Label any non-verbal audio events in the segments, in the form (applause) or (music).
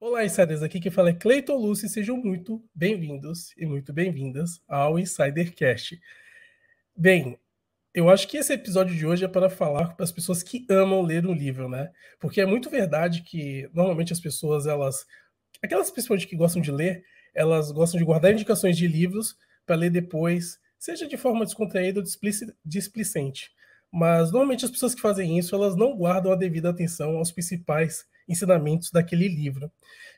Olá, insiders! Aqui que fala é Cleiton Lucy. sejam muito bem-vindos e muito bem-vindas ao Insidercast. Bem, eu acho que esse episódio de hoje é para falar para as pessoas que amam ler um livro, né? Porque é muito verdade que normalmente as pessoas, elas. Aquelas pessoas que gostam de ler, elas gostam de guardar indicações de livros para ler depois, seja de forma descontraída ou displicente. Mas normalmente as pessoas que fazem isso, elas não guardam a devida atenção aos principais livros ensinamentos daquele livro.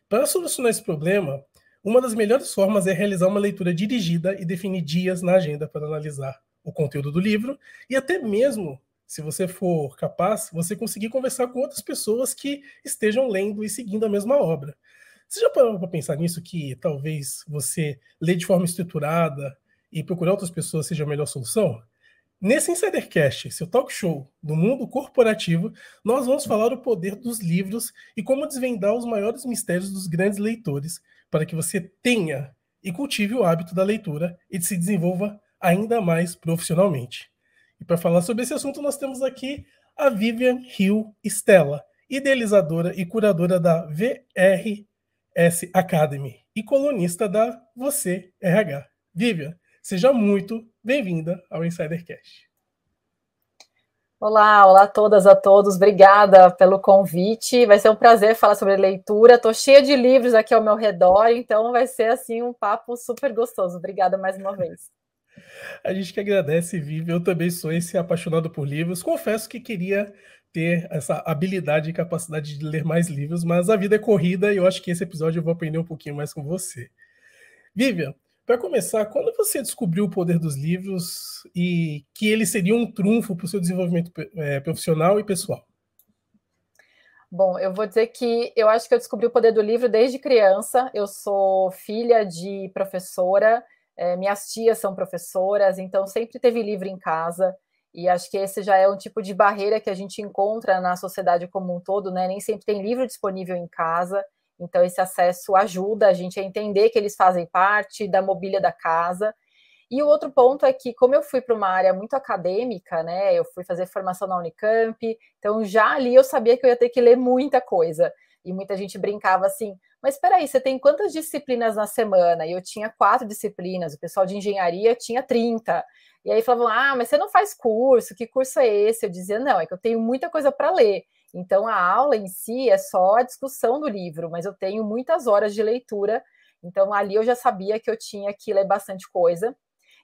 Para solucionar esse problema, uma das melhores formas é realizar uma leitura dirigida e definir dias na agenda para analisar o conteúdo do livro e até mesmo, se você for capaz, você conseguir conversar com outras pessoas que estejam lendo e seguindo a mesma obra. Você já parou para pensar nisso que talvez você ler de forma estruturada e procurar outras pessoas seja a melhor solução? Nesse Insidercast, seu talk show do mundo corporativo, nós vamos falar o poder dos livros e como desvendar os maiores mistérios dos grandes leitores, para que você tenha e cultive o hábito da leitura e se desenvolva ainda mais profissionalmente. E para falar sobre esse assunto, nós temos aqui a Vivian Hill Stella, idealizadora e curadora da VRS Academy e colunista da Você RH. Vivian, Seja muito bem-vinda ao Insidercast. Olá, olá a todas, a todos. Obrigada pelo convite. Vai ser um prazer falar sobre leitura. Estou cheia de livros aqui ao meu redor, então vai ser assim um papo super gostoso. Obrigada mais uma vez. (laughs) A gente que agradece, Vivi. Eu também sou esse apaixonado por livros. Confesso que queria ter essa habilidade e capacidade de ler mais livros, mas a vida é corrida e eu acho que esse episódio eu vou aprender um pouquinho mais com você. Vivian, para começar, quando você descobriu o poder dos livros e que ele seria um trunfo para o seu desenvolvimento é, profissional e pessoal? Bom, eu vou dizer que eu acho que eu descobri o poder do livro desde criança. Eu sou filha de professora, é, minhas tias são professoras, então sempre teve livro em casa. E acho que esse já é um tipo de barreira que a gente encontra na sociedade como um todo, né? Nem sempre tem livro disponível em casa. Então, esse acesso ajuda a gente a entender que eles fazem parte da mobília da casa. E o outro ponto é que, como eu fui para uma área muito acadêmica, né, eu fui fazer formação na Unicamp, então já ali eu sabia que eu ia ter que ler muita coisa. E muita gente brincava assim: mas espera aí, você tem quantas disciplinas na semana? E eu tinha quatro disciplinas, o pessoal de engenharia tinha 30. E aí falavam: ah, mas você não faz curso, que curso é esse? Eu dizia: não, é que eu tenho muita coisa para ler. Então, a aula em si é só a discussão do livro, mas eu tenho muitas horas de leitura, então ali eu já sabia que eu tinha que ler bastante coisa.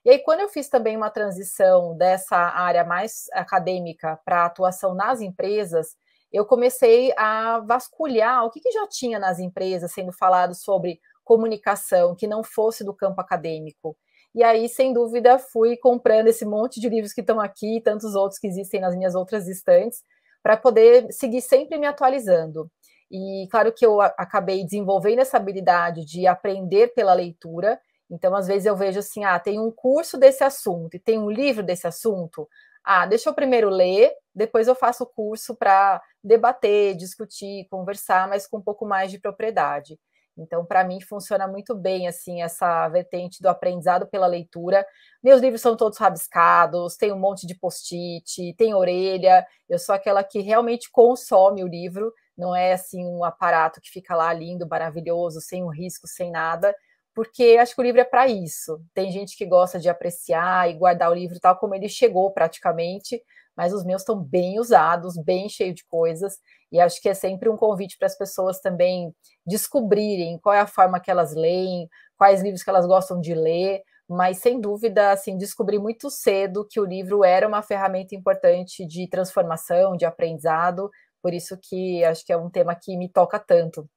E aí, quando eu fiz também uma transição dessa área mais acadêmica para atuação nas empresas, eu comecei a vasculhar o que, que já tinha nas empresas sendo falado sobre comunicação que não fosse do campo acadêmico. E aí, sem dúvida, fui comprando esse monte de livros que estão aqui, e tantos outros que existem nas minhas outras estantes, para poder seguir sempre me atualizando. E claro que eu acabei desenvolvendo essa habilidade de aprender pela leitura. Então, às vezes eu vejo assim, ah, tem um curso desse assunto e tem um livro desse assunto. Ah, deixa eu primeiro ler, depois eu faço o curso para debater, discutir, conversar, mas com um pouco mais de propriedade. Então, para mim, funciona muito bem assim essa vertente do aprendizado pela leitura. Meus livros são todos rabiscados, tem um monte de post-it, tem orelha. Eu sou aquela que realmente consome o livro, não é assim um aparato que fica lá lindo, maravilhoso, sem um risco, sem nada, porque acho que o livro é para isso. Tem gente que gosta de apreciar e guardar o livro tal como ele chegou praticamente, mas os meus estão bem usados, bem cheio de coisas, e acho que é sempre um convite para as pessoas também descobrirem qual é a forma que elas leem, quais livros que elas gostam de ler, mas sem dúvida, assim, descobri muito cedo que o livro era uma ferramenta importante de transformação, de aprendizado, por isso que acho que é um tema que me toca tanto.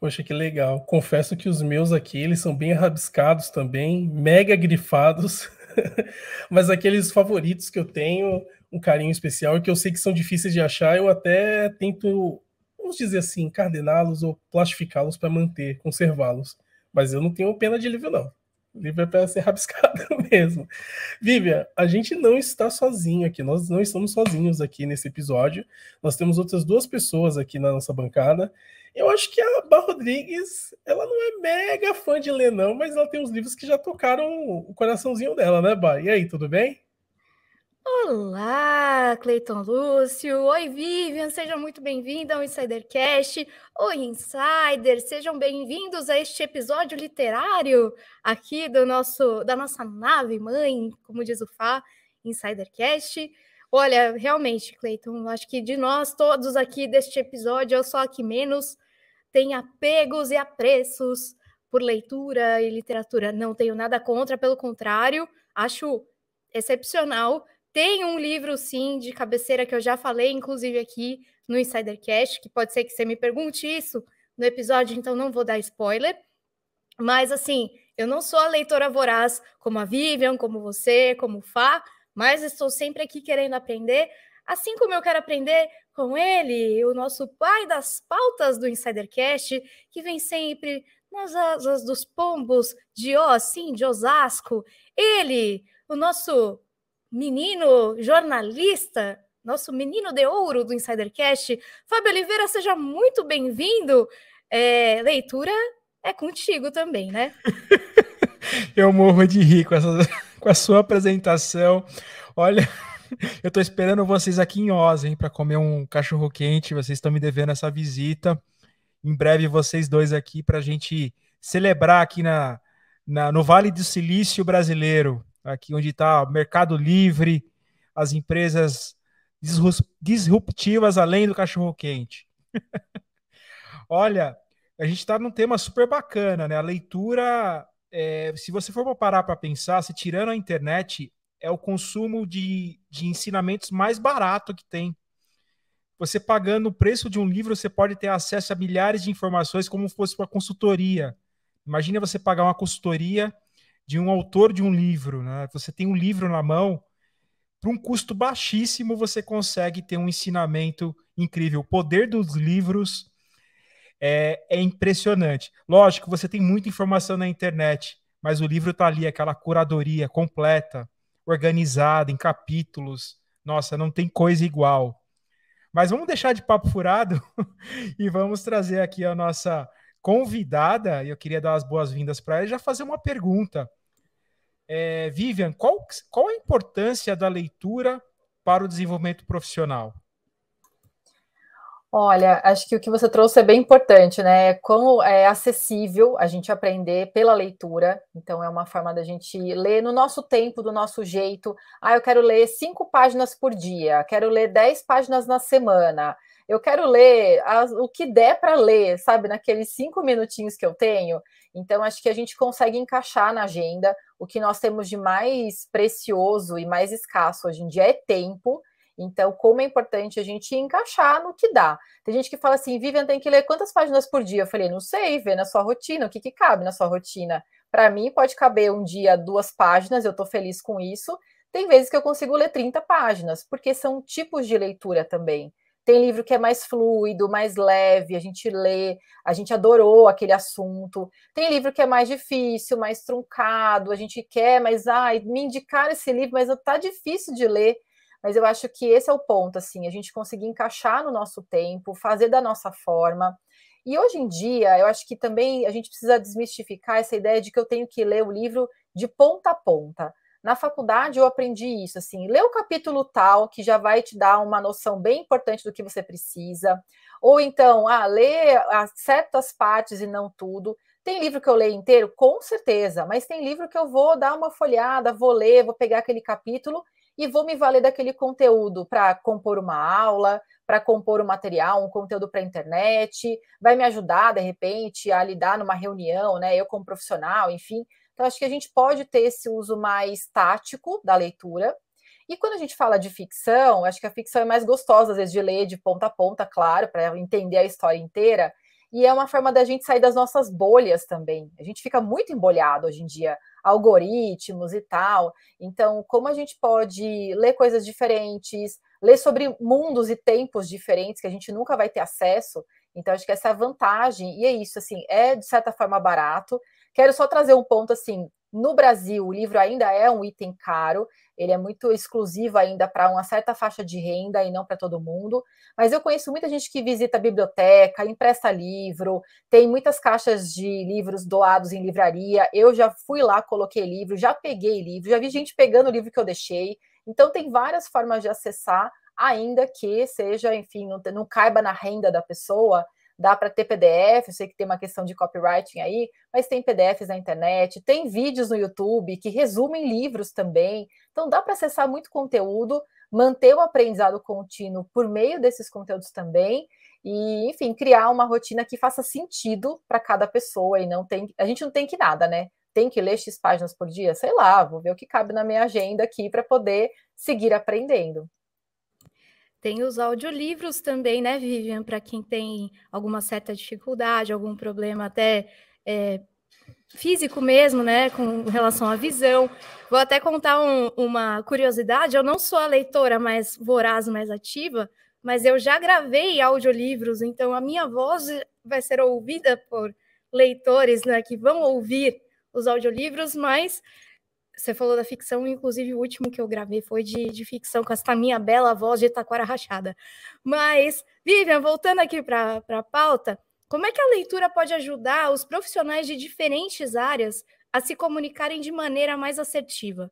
Poxa, que legal. Confesso que os meus aqui, eles são bem rabiscados também, mega grifados. (laughs) (laughs) Mas aqueles favoritos que eu tenho, um carinho especial, e que eu sei que são difíceis de achar, eu até tento, vamos dizer assim, cardená-los ou plastificá-los para manter, conservá-los. Mas eu não tenho pena de livro, não. O livro é para ser (laughs) rabiscado mesmo. Vívia. a gente não está sozinho aqui, nós não estamos sozinhos aqui nesse episódio. Nós temos outras duas pessoas aqui na nossa bancada. Eu acho que a Bar Rodrigues, ela não é mega fã de ler, não, mas ela tem uns livros que já tocaram o coraçãozinho dela, né, Bar? E aí, tudo bem? Olá, Cleiton Lúcio. Oi, Vivian. Sejam muito bem-vindos ao Insidercast. Oi, Insider. Sejam bem-vindos a este episódio literário aqui do nosso da nossa nave mãe, como diz o Fá, Insidercast. Olha, realmente, Cleiton, acho que de nós todos aqui deste episódio, eu só que menos tem apegos e apreços por leitura e literatura. Não tenho nada contra, pelo contrário, acho excepcional tem um livro, sim, de cabeceira que eu já falei, inclusive aqui no Insidercast, que pode ser que você me pergunte isso no episódio, então não vou dar spoiler. Mas, assim, eu não sou a leitora voraz como a Vivian, como você, como o Fá, mas estou sempre aqui querendo aprender, assim como eu quero aprender com ele, o nosso pai das pautas do Insidercast, que vem sempre nas asas dos pombos de Oz, sim, de Osasco. Ele, o nosso menino jornalista, nosso menino de ouro do Insidercast. Fábio Oliveira, seja muito bem-vindo. É, leitura é contigo também, né? (laughs) eu morro de rir com, essa, (laughs) com a sua apresentação. Olha, (laughs) eu estou esperando vocês aqui em Oz, hein, para comer um cachorro quente. Vocês estão me devendo essa visita. Em breve vocês dois aqui para a gente celebrar aqui na, na, no Vale do Silício brasileiro aqui onde está Mercado Livre, as empresas disruptivas além do cachorro-quente. (laughs) Olha, a gente está num tema super bacana, né? A leitura, é, se você for parar para pensar, se tirando a internet, é o consumo de, de ensinamentos mais barato que tem. Você pagando o preço de um livro, você pode ter acesso a milhares de informações como se fosse uma consultoria. Imagina você pagar uma consultoria de um autor de um livro, né? Você tem um livro na mão, por um custo baixíssimo você consegue ter um ensinamento incrível. O poder dos livros é, é impressionante. Lógico, você tem muita informação na internet, mas o livro está ali, aquela curadoria completa, organizada em capítulos. Nossa, não tem coisa igual. Mas vamos deixar de papo furado (laughs) e vamos trazer aqui a nossa convidada. Eu queria dar as boas-vindas para ela e já fazer uma pergunta. É, Vivian, qual, qual a importância da leitura para o desenvolvimento profissional? Olha, acho que o que você trouxe é bem importante, né? Como é, é acessível a gente aprender pela leitura, então é uma forma da gente ler no nosso tempo, do nosso jeito. Ah, eu quero ler cinco páginas por dia, quero ler dez páginas na semana eu quero ler as, o que der para ler, sabe, naqueles cinco minutinhos que eu tenho. Então, acho que a gente consegue encaixar na agenda o que nós temos de mais precioso e mais escasso hoje em dia é tempo. Então, como é importante a gente encaixar no que dá. Tem gente que fala assim, Vivian tem que ler quantas páginas por dia? Eu falei, não sei, vê na sua rotina, o que, que cabe na sua rotina. Para mim, pode caber um dia duas páginas, eu estou feliz com isso. Tem vezes que eu consigo ler 30 páginas, porque são tipos de leitura também. Tem livro que é mais fluido, mais leve, a gente lê, a gente adorou aquele assunto. Tem livro que é mais difícil, mais truncado, a gente quer, mas ai, me indicaram esse livro, mas tá difícil de ler. Mas eu acho que esse é o ponto, assim, a gente conseguir encaixar no nosso tempo, fazer da nossa forma. E hoje em dia, eu acho que também a gente precisa desmistificar essa ideia de que eu tenho que ler o livro de ponta a ponta na faculdade eu aprendi isso, assim, lê o capítulo tal, que já vai te dar uma noção bem importante do que você precisa, ou então, ah, lê certas partes e não tudo. Tem livro que eu leio inteiro? Com certeza, mas tem livro que eu vou dar uma folhada, vou ler, vou pegar aquele capítulo e vou me valer daquele conteúdo para compor uma aula, para compor um material, um conteúdo para a internet, vai me ajudar, de repente, a lidar numa reunião, né? Eu como profissional, enfim, então, acho que a gente pode ter esse uso mais tático da leitura. E quando a gente fala de ficção, acho que a ficção é mais gostosa, às vezes, de ler de ponta a ponta, claro, para entender a história inteira. E é uma forma da gente sair das nossas bolhas também. A gente fica muito embolhado hoje em dia, algoritmos e tal. Então, como a gente pode ler coisas diferentes, ler sobre mundos e tempos diferentes que a gente nunca vai ter acesso. Então, acho que essa é a vantagem, e é isso, assim, é de certa forma barato, Quero só trazer um ponto assim. No Brasil, o livro ainda é um item caro, ele é muito exclusivo ainda para uma certa faixa de renda e não para todo mundo. Mas eu conheço muita gente que visita a biblioteca, empresta livro, tem muitas caixas de livros doados em livraria. Eu já fui lá, coloquei livro, já peguei livro, já vi gente pegando o livro que eu deixei. Então, tem várias formas de acessar ainda que seja, enfim, não, não, caiba na renda da pessoa, dá para ter PDF, eu sei que tem uma questão de copywriting aí, mas tem PDFs na internet, tem vídeos no YouTube que resumem livros também. Então dá para acessar muito conteúdo, manter o aprendizado contínuo por meio desses conteúdos também e, enfim, criar uma rotina que faça sentido para cada pessoa e não tem, a gente não tem que nada, né? Tem que ler X páginas por dia? Sei lá, vou ver o que cabe na minha agenda aqui para poder seguir aprendendo. Tem os audiolivros também, né, Vivian? Para quem tem alguma certa dificuldade, algum problema até é, físico mesmo, né, com relação à visão. Vou até contar um, uma curiosidade: eu não sou a leitora mais voraz, mais ativa, mas eu já gravei audiolivros, então a minha voz vai ser ouvida por leitores né, que vão ouvir os audiolivros, mas você falou da ficção, inclusive o último que eu gravei foi de, de ficção, com essa minha bela voz de taquara rachada. Mas, Vivian, voltando aqui para a pauta, como é que a leitura pode ajudar os profissionais de diferentes áreas a se comunicarem de maneira mais assertiva?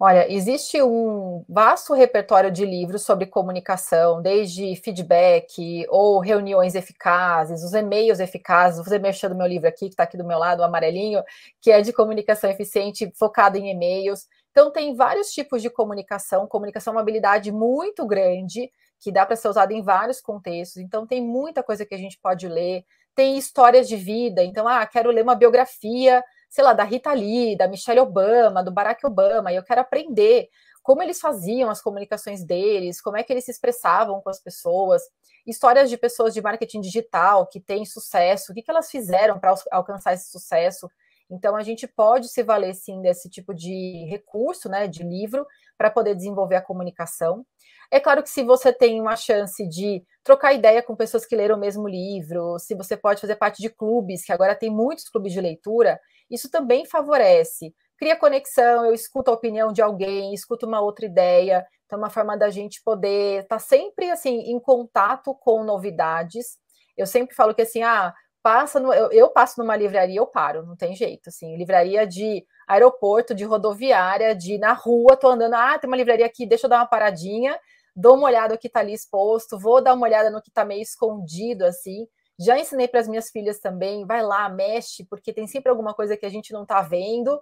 Olha, existe um vasto repertório de livros sobre comunicação, desde feedback ou reuniões eficazes, os e-mails eficazes. Vou fazer mexer do meu livro aqui, que está aqui do meu lado, o amarelinho, que é de comunicação eficiente, focado em e-mails. Então, tem vários tipos de comunicação. Comunicação é uma habilidade muito grande, que dá para ser usada em vários contextos. Então, tem muita coisa que a gente pode ler. Tem histórias de vida. Então, ah, quero ler uma biografia sei lá, da Rita Lee, da Michelle Obama, do Barack Obama, e eu quero aprender como eles faziam as comunicações deles, como é que eles se expressavam com as pessoas, histórias de pessoas de marketing digital que têm sucesso, o que, que elas fizeram para alcançar esse sucesso. Então, a gente pode se valer, sim, desse tipo de recurso, né, de livro, para poder desenvolver a comunicação. É claro que se você tem uma chance de trocar ideia com pessoas que leram o mesmo livro, se você pode fazer parte de clubes, que agora tem muitos clubes de leitura, isso também favorece. Cria conexão, eu escuto a opinião de alguém, escuto uma outra ideia. Então, é uma forma da gente poder estar tá sempre assim em contato com novidades. Eu sempre falo que assim, ah, passa no, eu, eu, passo numa livraria, eu paro, não tem jeito, assim, livraria de aeroporto, de rodoviária, de na rua, tô andando, ah, tem uma livraria aqui, deixa eu dar uma paradinha, dou uma olhada no que está ali exposto, vou dar uma olhada no que está meio escondido, assim, já ensinei para as minhas filhas também, vai lá, mexe, porque tem sempre alguma coisa que a gente não está vendo,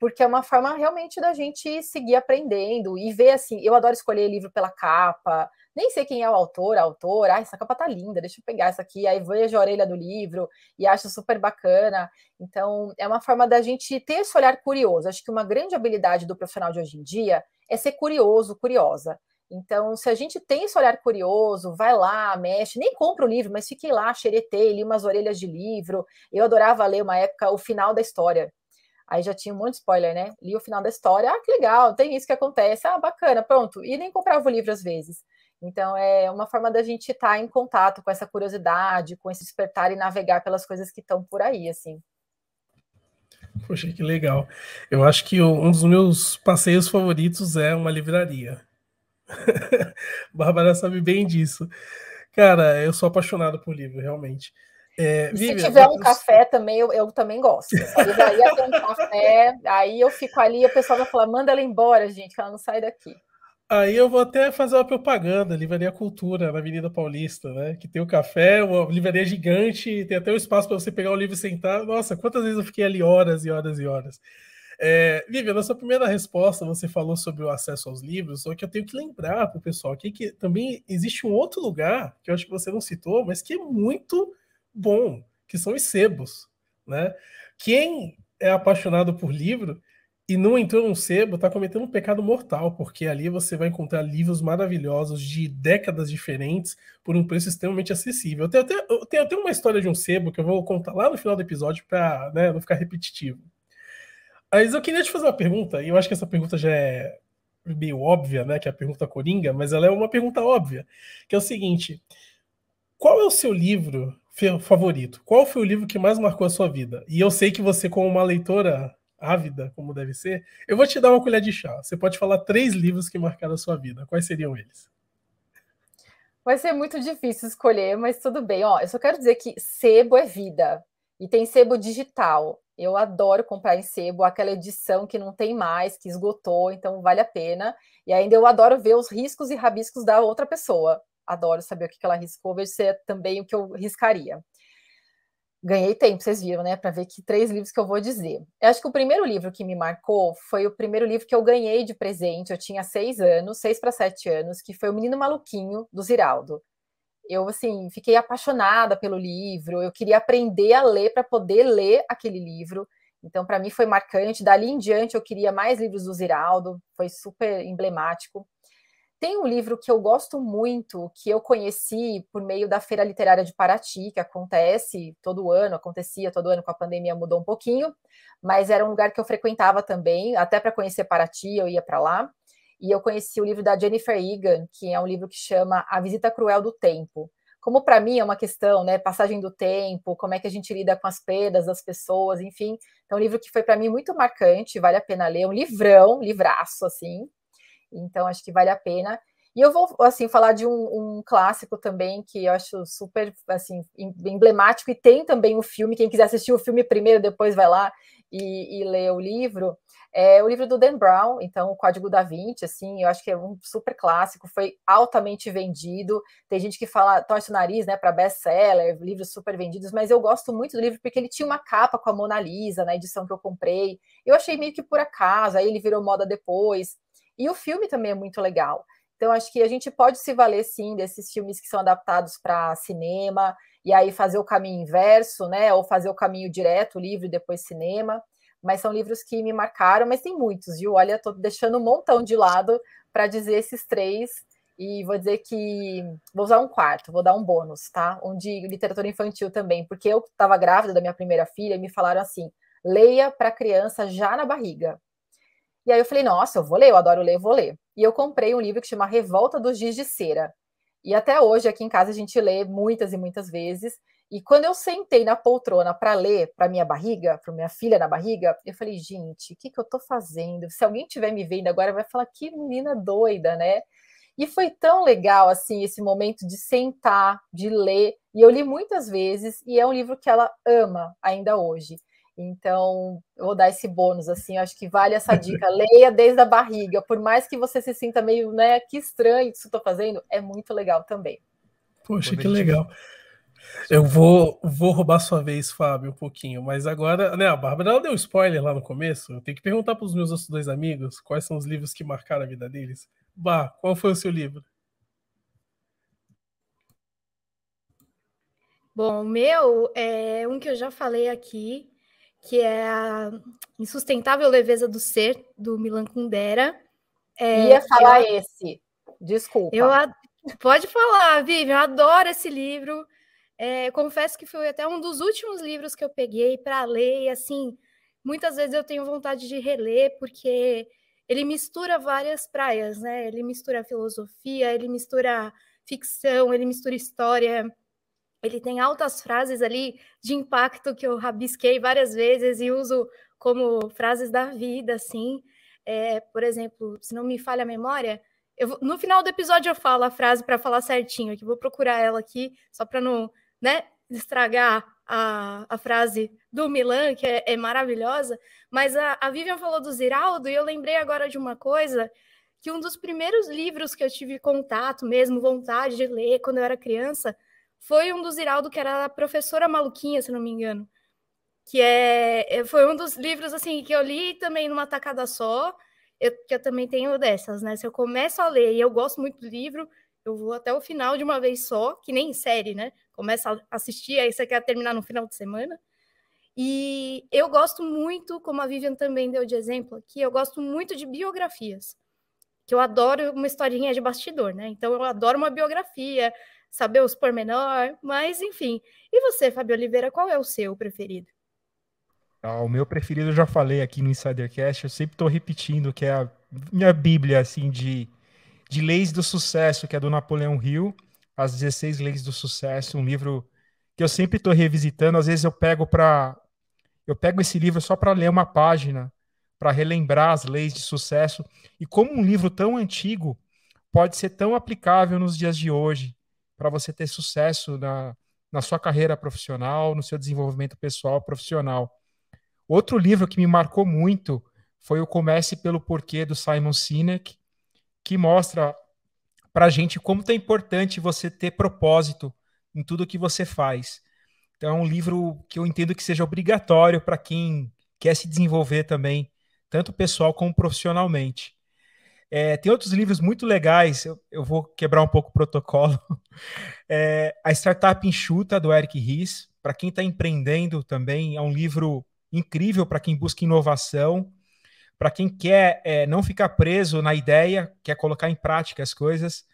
porque é uma forma realmente da gente seguir aprendendo e ver assim, eu adoro escolher livro pela capa, nem sei quem é o autor, a autora, ah, essa capa tá linda, deixa eu pegar essa aqui, aí vejo a orelha do livro e acho super bacana. Então, é uma forma da gente ter esse olhar curioso. Acho que uma grande habilidade do profissional de hoje em dia é ser curioso, curiosa. Então, se a gente tem esse olhar curioso, vai lá, mexe, nem compra o livro, mas fiquei lá, xeretei, li umas orelhas de livro. Eu adorava ler uma época o final da história. Aí já tinha um monte de spoiler, né? Li o final da história, ah, que legal, tem isso que acontece, ah, bacana, pronto. E nem comprava o livro às vezes. Então, é uma forma da gente estar tá em contato com essa curiosidade, com esse despertar e navegar pelas coisas que estão por aí, assim. Poxa, que legal. Eu acho que um dos meus passeios favoritos é uma livraria. (laughs) Bárbara sabe bem disso. Cara, eu sou apaixonado por livro, realmente. É, Vivian, se tiver um eu... café também, eu, eu também gosto. eu um café, aí eu fico ali, e o pessoal vai falar, manda ela embora, gente, que ela não sai daqui. Aí eu vou até fazer uma propaganda, Livraria Cultura, na Avenida Paulista, né? Que tem o café, uma livraria gigante, tem até um espaço para você pegar o livro e sentar. Nossa, quantas vezes eu fiquei ali horas e horas e horas. É, na sua primeira resposta, você falou sobre o acesso aos livros, só que eu tenho que lembrar para o pessoal aqui que também existe um outro lugar, que eu acho que você não citou, mas que é muito bom, que são os sebos. Né? Quem é apaixonado por livro e não entrou num sebo está cometendo um pecado mortal, porque ali você vai encontrar livros maravilhosos de décadas diferentes por um preço extremamente acessível. Eu tenho até, eu tenho até uma história de um sebo que eu vou contar lá no final do episódio para né, não ficar repetitivo. Mas eu queria te fazer uma pergunta, e eu acho que essa pergunta já é meio óbvia, né? Que é a pergunta coringa, mas ela é uma pergunta óbvia, que é o seguinte: qual é o seu livro favorito? Qual foi o livro que mais marcou a sua vida? E eu sei que você, como uma leitora ávida, como deve ser, eu vou te dar uma colher de chá. Você pode falar três livros que marcaram a sua vida. Quais seriam eles? Vai ser muito difícil escolher, mas tudo bem. Ó, eu só quero dizer que sebo é vida. E tem sebo digital. Eu adoro comprar em sebo, aquela edição que não tem mais, que esgotou, então vale a pena. E ainda eu adoro ver os riscos e rabiscos da outra pessoa. Adoro saber o que ela riscou, ver se é também o que eu riscaria. Ganhei tempo, vocês viram, né? Para ver que três livros que eu vou dizer. Eu acho que o primeiro livro que me marcou foi o primeiro livro que eu ganhei de presente. Eu tinha seis anos, seis para sete anos, que foi O Menino Maluquinho, do Ziraldo eu assim fiquei apaixonada pelo livro, eu queria aprender a ler para poder ler aquele livro. Então, para mim foi marcante. Dali em diante, eu queria mais livros do Ziraldo, foi super emblemático. Tem um livro que eu gosto muito, que eu conheci por meio da Feira Literária de Paraty, que acontece todo ano, acontecia todo ano, com a pandemia mudou um pouquinho, mas era um lugar que eu frequentava também, até para conhecer Paraty, eu ia para lá e eu conheci o livro da Jennifer Egan, que é um livro que chama A Visita Cruel do Tempo. Como para mim é uma questão, né, passagem do tempo, como é que a gente lida com as perdas das pessoas, enfim. Então, é um livro que foi para mim muito marcante, vale a pena ler, um livrão, livraço, assim. Então, acho que vale a pena. E eu vou, assim, falar de um, um, clássico também que eu acho super, assim, emblemático e tem também o um filme, quem quiser assistir o filme primeiro, depois vai lá e, e ler o livro, é o livro do Dan Brown, então o Código da Vinci, assim, eu acho que é um super clássico, foi altamente vendido. Tem gente que fala, torce o nariz, né, para best-seller, livros super vendidos, mas eu gosto muito do livro porque ele tinha uma capa com a Mona Lisa na edição que eu comprei. Eu achei meio que por acaso, aí ele virou moda depois. E o filme também é muito legal. Então acho que a gente pode se valer sim desses filmes que são adaptados para cinema e aí fazer o caminho inverso, né, ou fazer o caminho direto, livro e depois cinema mas são livros que me marcaram, mas tem muitos, viu? Olha, tô deixando um montão de lado para dizer esses três e vou dizer que vou usar um quarto, vou dar um bônus, tá? Um de literatura infantil também, porque eu estava grávida da minha primeira filha e me falaram assim: leia para criança já na barriga. E aí eu falei: nossa, eu vou ler, eu adoro ler, eu vou ler. E eu comprei um livro que chama Revolta dos Giz de Cera. E até hoje aqui em casa a gente lê muitas e muitas vezes. E quando eu sentei na poltrona para ler para minha barriga, para minha filha na barriga, eu falei, gente, o que, que eu estou fazendo? Se alguém estiver me vendo agora, vai falar, que menina doida, né? E foi tão legal, assim, esse momento de sentar, de ler. E eu li muitas vezes, e é um livro que ela ama ainda hoje. Então, eu vou dar esse bônus, assim, acho que vale essa (laughs) dica. Leia desde a barriga, por mais que você se sinta meio, né, que estranho isso que estou fazendo, é muito legal também. Poxa, que legal. Eu vou, vou roubar sua vez, Fábio, um pouquinho. Mas agora, né, a Bárbara ela deu spoiler lá no começo. Eu tenho que perguntar para os meus outros dois amigos quais são os livros que marcaram a vida deles. Bah, qual foi o seu livro? Bom, o meu é um que eu já falei aqui, que é a Insustentável Leveza do Ser, do Milan Kundera. É, Ia falar eu, esse, desculpa. Eu, pode falar, Vivi. eu adoro esse livro. É, confesso que foi até um dos últimos livros que eu peguei para ler, e assim, muitas vezes eu tenho vontade de reler, porque ele mistura várias praias, né? Ele mistura filosofia, ele mistura ficção, ele mistura história. Ele tem altas frases ali de impacto que eu rabisquei várias vezes e uso como frases da vida, assim. É, por exemplo, se não me falha a memória, no final do episódio eu falo a frase para falar certinho, que vou procurar ela aqui só para não né, estragar a, a frase do Milan, que é, é maravilhosa, mas a, a Vivian falou do Ziraldo e eu lembrei agora de uma coisa que um dos primeiros livros que eu tive contato mesmo, vontade de ler quando eu era criança, foi um do Ziraldo, que era a professora maluquinha, se não me engano. Que é, é foi um dos livros assim que eu li também numa tacada só. Eu, que eu também tenho dessas, né? Se eu começo a ler e eu gosto muito do livro, eu vou até o final de uma vez só, que nem série, né? começa a assistir, aí você quer terminar no final de semana. E eu gosto muito, como a Vivian também deu de exemplo aqui, eu gosto muito de biografias, que eu adoro uma historinha de bastidor, né? Então eu adoro uma biografia, saber os pormenor, mas enfim. E você, Fábio Oliveira, qual é o seu preferido? Ah, o meu preferido eu já falei aqui no Insidercast, eu sempre estou repetindo, que é a minha bíblia, assim, de, de leis do sucesso, que é do Napoleão Hill. As 16 Leis do Sucesso, um livro que eu sempre estou revisitando. Às vezes eu pego para eu pego esse livro só para ler uma página, para relembrar as leis de sucesso e como um livro tão antigo pode ser tão aplicável nos dias de hoje para você ter sucesso na, na sua carreira profissional, no seu desenvolvimento pessoal, profissional. Outro livro que me marcou muito foi o Comece pelo Porquê do Simon Sinek, que mostra para a gente como é importante você ter propósito em tudo que você faz. Então, é um livro que eu entendo que seja obrigatório para quem quer se desenvolver também, tanto pessoal como profissionalmente. É, tem outros livros muito legais, eu, eu, vou quebrar um pouco o protocolo. (laughs) É, a Startup Enxuta, do Eric Ries, para quem está empreendendo também, é um livro incrível para quem busca inovação para quem quer é, não ficar preso na ideia, quer colocar em prática as coisas.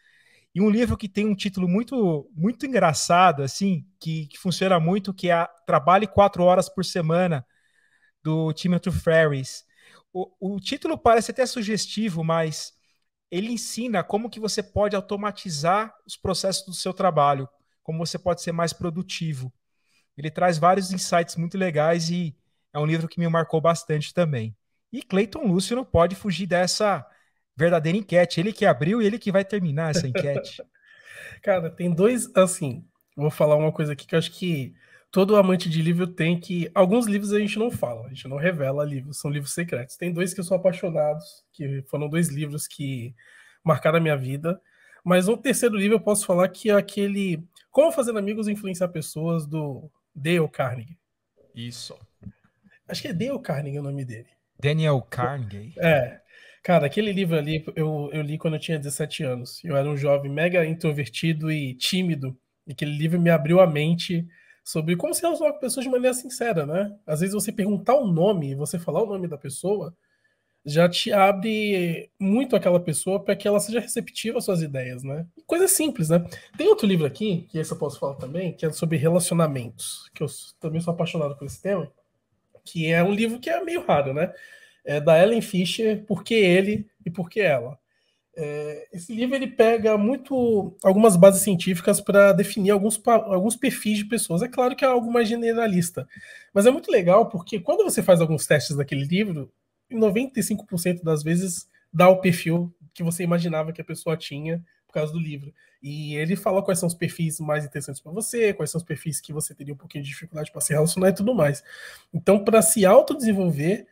E um livro que tem um título muito muito engraçado, assim, que, que funciona muito, que é Trabalhe Quatro Horas por Semana, do Timothy Ferris. O, o título parece até sugestivo, mas ele ensina como que você pode automatizar os processos do seu trabalho, como você pode ser mais produtivo. Ele traz vários insights muito legais e é um livro que me marcou bastante também. E Cleiton Lúcio não pode fugir dessa verdadeira enquete. Ele que abriu e ele que vai terminar essa enquete. (laughs) Cara, tem dois. Assim, vou falar uma coisa aqui que eu acho que todo amante de livro tem que. Alguns livros a gente não fala, a gente não revela livros, são livros secretos. Tem dois que eu sou apaixonado, que foram dois livros que marcaram a minha vida. Mas um terceiro livro eu posso falar que é aquele Como Fazer Amigos e Influenciar Pessoas, do Dale Carnegie. Isso. Acho que é Dale Carnegie o nome dele. Daniel Carnegie. É. Cara, aquele livro ali eu, eu li quando eu tinha 17 anos. Eu era um jovem mega introvertido e tímido. E aquele livro me abriu a mente sobre como se relacionar com pessoas de maneira sincera, né? Às vezes você perguntar o um nome, você falar o nome da pessoa, já te abre muito aquela pessoa para que ela seja receptiva às suas ideias, né? Coisa simples, né? Tem outro livro aqui, que esse eu posso falar também, que é sobre relacionamentos, que eu também sou apaixonado por esse tema, que é um livro que é meio raro, né? É da Ellen Fisher, Por que ele e por que ela? É, esse livro ele pega muito algumas bases científicas para definir alguns, alguns perfis de pessoas. É claro que é algo mais generalista, mas é muito legal porque quando você faz alguns testes daquele livro, 95% das vezes dá o perfil que você imaginava que a pessoa tinha por causa do livro. E ele fala quais são os perfis mais interessantes para você, quais são os perfis que você teria um pouquinho de dificuldade para se relacionar e tudo mais. Então, para se autodesenvolver,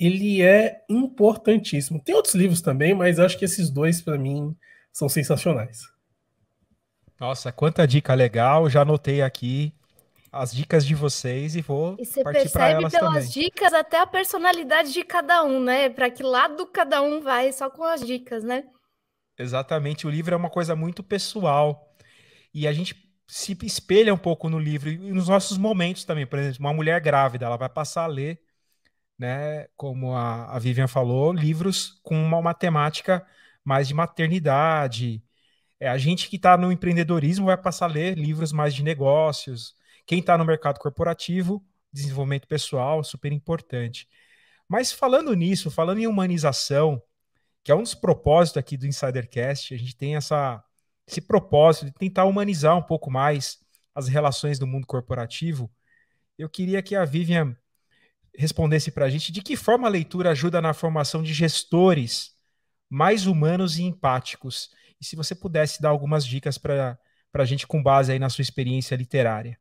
ele é importantíssimo. Tem outros livros também, mas acho que esses dois, para mim, são sensacionais. Nossa, quanta dica legal! Já anotei aqui as dicas de vocês e vou e você partir para elas pelas também. dicas até a personalidade de cada um, né? Para que lado cada um vai só com as dicas, né? Exatamente. O livro é uma coisa muito pessoal. E a gente se espelha um pouco no livro e nos nossos momentos também. Por exemplo, uma mulher grávida, ela vai passar a ler, né, como a, a Vivian falou, livros com uma, matemática mais de maternidade. É, a gente que está no empreendedorismo vai passar a ler livros mais de negócios. Quem está no mercado corporativo, desenvolvimento pessoal, super importante. Mas falando nisso, falando em humanização, que é um dos propósitos aqui do Insidercast. A gente tem essa, esse propósito de tentar humanizar um pouco mais as relações do mundo corporativo. Eu queria que a Vivian respondesse para a gente de que forma a leitura ajuda na formação de gestores mais humanos e empáticos. E se você pudesse dar algumas dicas para a gente com base aí na sua experiência literária.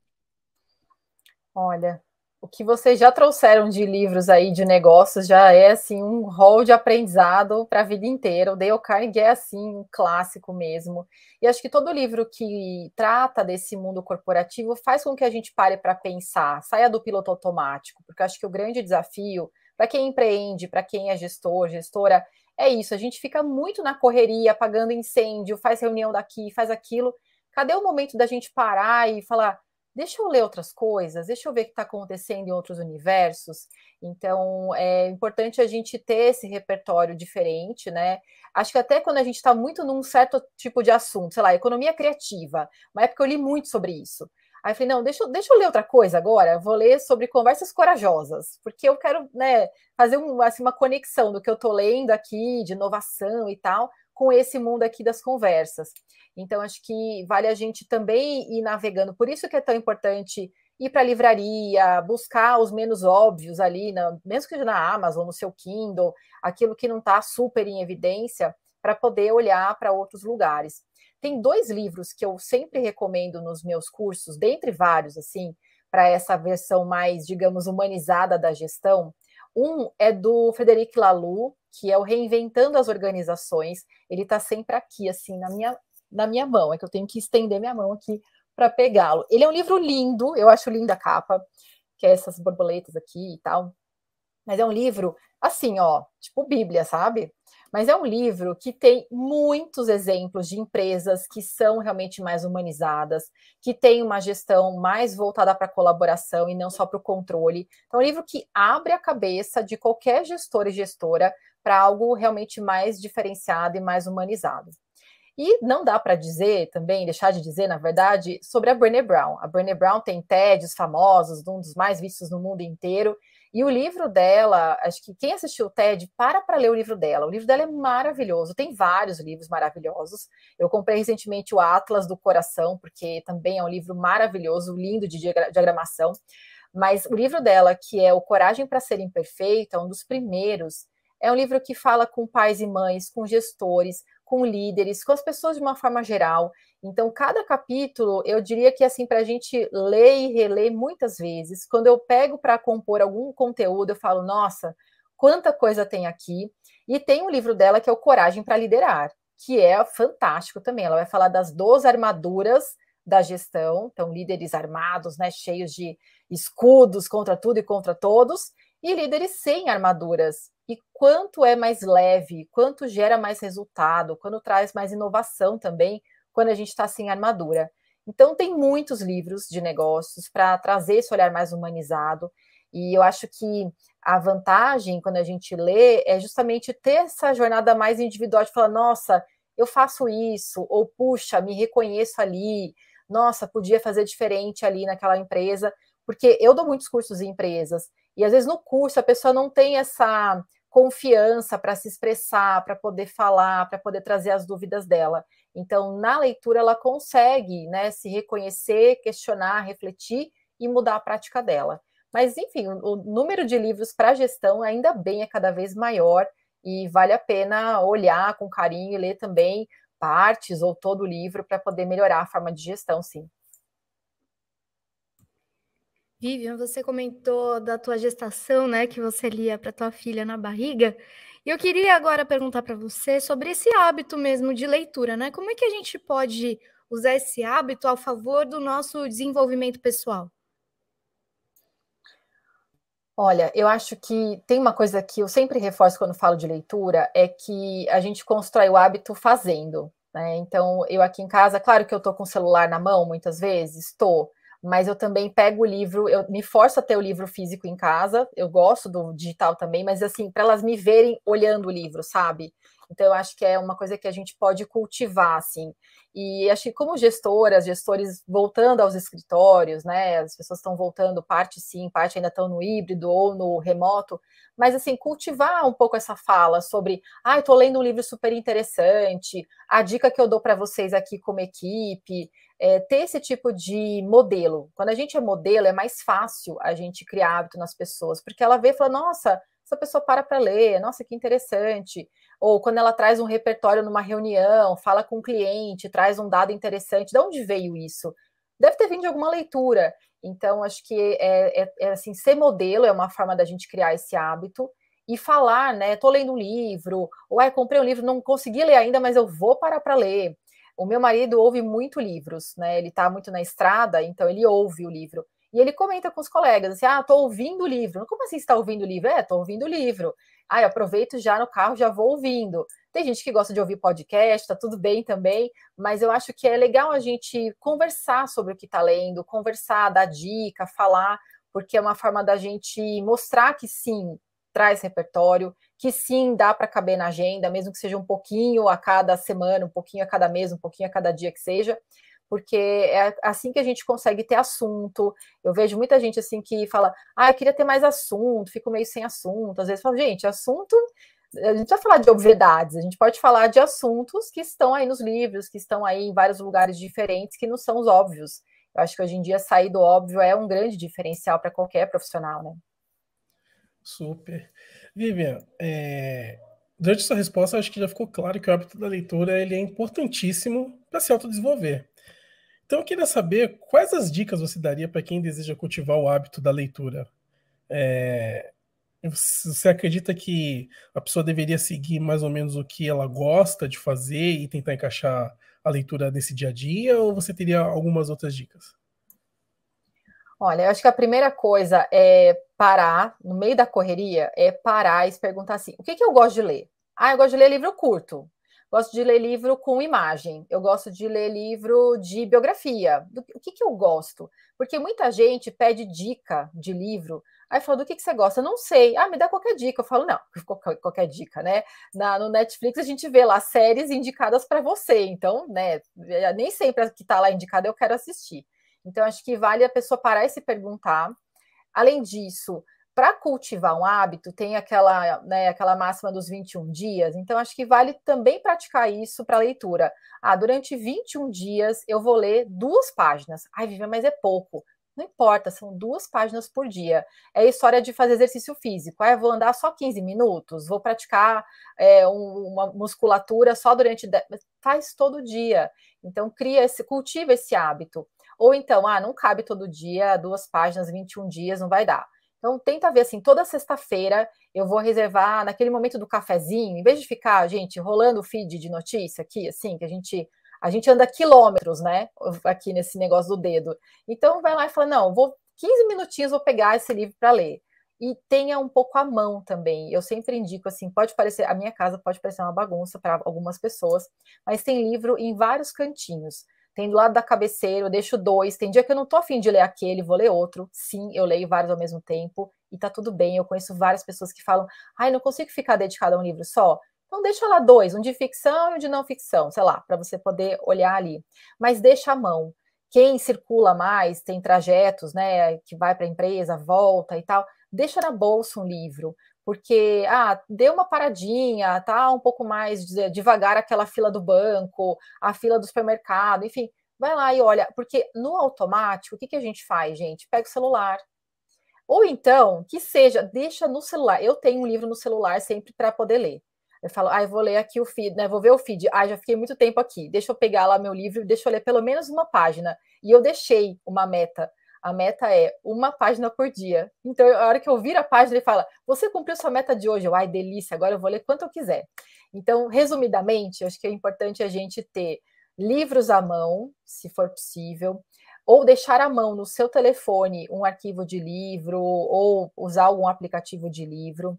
Olha, o que vocês já trouxeram de livros aí de negócios já é assim um rol de aprendizado para a vida inteira. O Dale Carnegie é assim um clássico mesmo. E acho que todo livro que trata desse mundo corporativo faz com que a gente pare para pensar, saia do piloto automático, porque acho que o grande desafio para quem empreende, para quem é gestor, gestora, é isso. A gente fica muito na correria, apagando incêndio, faz reunião daqui, faz aquilo. Cadê o momento da gente parar e falar deixa eu ler outras coisas, deixa eu ver o que está acontecendo em outros universos. Então, é importante a gente ter esse repertório diferente, né? Acho que até quando a gente está muito num certo tipo de assunto, sei lá, economia criativa, uma época eu li muito sobre isso. Aí eu falei, não, deixa, deixa eu ler outra coisa agora, vou ler sobre conversas corajosas, porque eu quero né, fazer um, assim, uma conexão do que eu estou lendo aqui, de inovação e tal, com esse mundo aqui das conversas. Então, acho que vale a gente também ir navegando. Por isso que é tão importante ir para a livraria, buscar os menos óbvios ali, na, mesmo que na Amazon, no seu Kindle, aquilo que não está super em evidência, para poder olhar para outros lugares. Tem dois livros que eu sempre recomendo nos meus cursos, dentre vários, assim, para essa versão mais, digamos, humanizada da gestão, um é do Frederic Laloux, que é o Reinventando as Organizações. Ele está sempre aqui, assim, na minha, na minha mão. É que eu tenho que estender minha mão aqui para pegá-lo. Ele é um livro lindo, eu acho linda a capa, que é essas borboletas aqui e tal. Mas é um livro, assim, ó, tipo Bíblia, sabe? Mas é um livro que tem muitos exemplos de empresas que são realmente mais humanizadas, que tem uma gestão mais voltada para a colaboração e não só para o controle. Então, é um livro que abre a cabeça de qualquer gestor e gestora para algo realmente mais diferenciado e mais humanizado. E não dá para dizer também, deixar de dizer, na verdade, sobre a Brené Brown. A Brené Brown tem TEDs famosos, um dos mais vistos no mundo inteiro, e o livro dela, acho que quem assistiu o TED, para para ler o livro dela. O livro dela é maravilhoso, tem vários livros maravilhosos. Eu comprei recentemente o Atlas do Coração, porque também é um livro maravilhoso, lindo de diagramação. Mas o livro dela, que é O Coragem para Ser Imperfeito, é um dos primeiros é um livro que fala com pais e mães, com gestores, com líderes, com as pessoas de uma forma geral. Então, cada capítulo, eu diria que assim para a gente ler e reler muitas vezes. Quando eu pego para compor algum conteúdo, eu falo: Nossa, quanta coisa tem aqui. E tem um livro dela que é o Coragem para Liderar, que é fantástico também. Ela vai falar das 12 armaduras da gestão, então líderes armados, né, cheios de escudos contra tudo e contra todos, e líderes sem armaduras, e quanto é mais leve, quanto gera mais resultado, quando traz mais inovação também, quando a gente está sem armadura. Então, tem muitos livros de negócios para trazer esse olhar mais humanizado. E eu acho que a vantagem quando a gente lê é justamente ter essa jornada mais individual de falar: nossa, eu faço isso, ou puxa, me reconheço ali, nossa, podia fazer diferente ali naquela empresa. Porque eu dou muitos cursos em empresas, e às vezes no curso a pessoa não tem essa confiança para se expressar, para poder falar, para poder trazer as dúvidas dela. Então, na leitura, ela consegue né, se reconhecer, questionar, refletir e mudar a prática dela. Mas, enfim, o, o número de livros para gestão, ainda bem, é cada vez maior e vale a pena olhar com carinho e ler também partes ou todo o livro para poder melhorar a forma de gestão, sim. Vivian, você comentou da tua gestação, né, que você lia para tua filha na barriga. E eu queria agora perguntar para você sobre esse hábito mesmo de leitura, né? Como é que a gente pode usar esse hábito ao favor do nosso desenvolvimento pessoal? Olha, eu acho que tem uma coisa que eu sempre reforço quando falo de leitura, é que a gente constrói o hábito fazendo. Né? Então, eu aqui em casa, claro que eu estou com o celular na mão muitas vezes, estou, mas eu também pego o livro, eu me forço a ter o livro físico em casa, eu gosto do digital também, mas assim, para elas me verem olhando o livro, sabe? Então, eu acho que é uma coisa que a gente pode cultivar, assim. E acho que como gestoras, gestores voltando aos escritórios, né? As pessoas estão voltando, parte sim, parte ainda estão no híbrido ou no remoto, mas assim, cultivar um pouco essa fala sobre, ah, estou lendo um livro super interessante, a dica que eu dou para vocês aqui como equipe, é, ter esse tipo de modelo. Quando a gente é modelo, é mais fácil a gente criar hábito nas pessoas, porque ela vê e fala, nossa, essa pessoa para para ler, nossa, que interessante ou quando ela traz um repertório numa reunião, fala com o um cliente, traz um dado interessante, de onde veio isso? Deve ter vindo de alguma leitura. Então, acho que é, é, é assim, ser modelo é uma forma da gente criar esse hábito e falar, né? estou lendo um livro, ou é, comprei um livro, não consegui ler ainda, mas eu vou parar para ler. O meu marido ouve muito livros, né? Ele está muito na estrada, então ele ouve o livro. E ele comenta com os colegas, assim, ah, estou ouvindo o livro. Como assim está ouvindo o livro? É, estou ouvindo o livro. Ah, eu aproveito já no carro, já vou ouvindo. Tem gente que gosta de ouvir podcast, tá tudo bem também, mas eu acho que é legal a gente conversar sobre o que está lendo, conversar, dar dica, falar, porque é uma forma da gente mostrar que sim, traz repertório, que sim, dá para caber na agenda, mesmo que seja um pouquinho a cada semana, um pouquinho a cada mês, um pouquinho a cada dia que seja porque é assim que a gente consegue ter assunto. Eu vejo muita gente assim que fala, ah, eu queria ter mais assunto, fico meio sem assunto. Às vezes fala, gente, assunto. A gente vai falar de obviedades, a gente pode falar de assuntos que estão aí nos livros, que estão aí em vários lugares diferentes, que não são os óbvios. Eu acho que hoje em dia sair do óbvio é um grande diferencial para qualquer profissional, né? Super. Vivian, é, durante sua resposta, acho que já ficou claro que o hábito da leitura ele é importantíssimo para se autodesenvolver. Então eu queria saber quais as dicas você daria para quem deseja cultivar o hábito da leitura. É, você acredita que a pessoa deveria seguir mais ou menos o que ela gosta de fazer e tentar encaixar a leitura nesse dia a dia? Ou você teria algumas outras dicas? Olha, eu acho que a primeira coisa é parar, no meio da correria, é parar e se perguntar assim: o que, que eu gosto de ler? Ah, eu gosto de ler livro curto. Gosto de ler livro com imagem. Eu gosto de ler livro de biografia. Do, o que, que eu gosto? Porque muita gente pede dica de livro. Aí fala, do que, que você gosta? Eu não sei. Ah, me dá qualquer dica. Eu falo, não, (laughs) qualquer, dica, né? Na, no Netflix a gente vê lá séries indicadas para você. Então, né, é, nem sempre a que está lá indicada eu quero assistir. Então, acho que vale a pessoa parar e se perguntar. Além disso, para cultivar um hábito, tem aquela, né, aquela máxima dos 21 dias, então acho que vale também praticar isso para leitura. Ah, durante 21 dias eu vou ler duas páginas. Ai, Vivian, mas é pouco. Não importa, são duas páginas por dia. É história de fazer exercício físico. Ah, vou andar só 15 minutos, vou praticar é, um, uma musculatura só durante. Faz todo dia. Então, cria esse, cultiva esse hábito. Ou então, ah, não cabe todo dia, duas páginas, 21 dias, não vai dar então tenta ver assim, toda sexta-feira eu vou reservar naquele momento do cafezinho, em vez de ficar, gente, rolando o feed de notícia aqui, assim, que a gente a gente anda quilômetros, né, aqui nesse negócio do dedo. Então vai lá e fala: "Não, vou 15 minutinhos vou pegar esse livro para ler". E tenha um pouco à mão também. Eu sempre indico assim, pode parecer, a minha casa pode parecer uma bagunça para algumas pessoas, mas tem livro em vários cantinhos tem do lado da cabeceira, eu deixo dois. Tem dia que eu não tô afim de ler aquele, vou ler outro. Sim, eu leio vários ao mesmo tempo e tá tudo bem. Eu conheço várias pessoas que falam, ai, não consigo ficar dedicada a um livro só. Então deixa lá dois, um de ficção e um de não ficção, sei lá, para você poder olhar ali. Mas deixa a mão. Quem circula mais, tem trajetos, né, que vai para a empresa, volta e tal, deixa na bolsa um livro porque ah, deu uma paradinha, tá um pouco mais devagar aquela fila do banco, a fila do supermercado, enfim, vai lá e olha, porque no automático, o que, que a gente faz, gente? Pega o celular. Ou então, que seja, deixa no celular. Eu tenho um livro no celular sempre para poder ler. Eu falo, ah, eu vou ler aqui o feed, né? Vou ver o feed. Ah, já fiquei muito tempo aqui. Deixa eu pegar lá meu livro, deixa eu ler pelo menos uma página. E eu deixei uma meta a meta é uma página por dia. Então, a hora que eu viro a página, ele fala: Você cumpriu sua meta de hoje? Eu, Ai, delícia, agora eu vou ler quanto eu quiser. Então, resumidamente, acho que é importante a gente ter livros à mão, se for possível, ou deixar à mão no seu telefone um arquivo de livro, ou usar algum aplicativo de livro.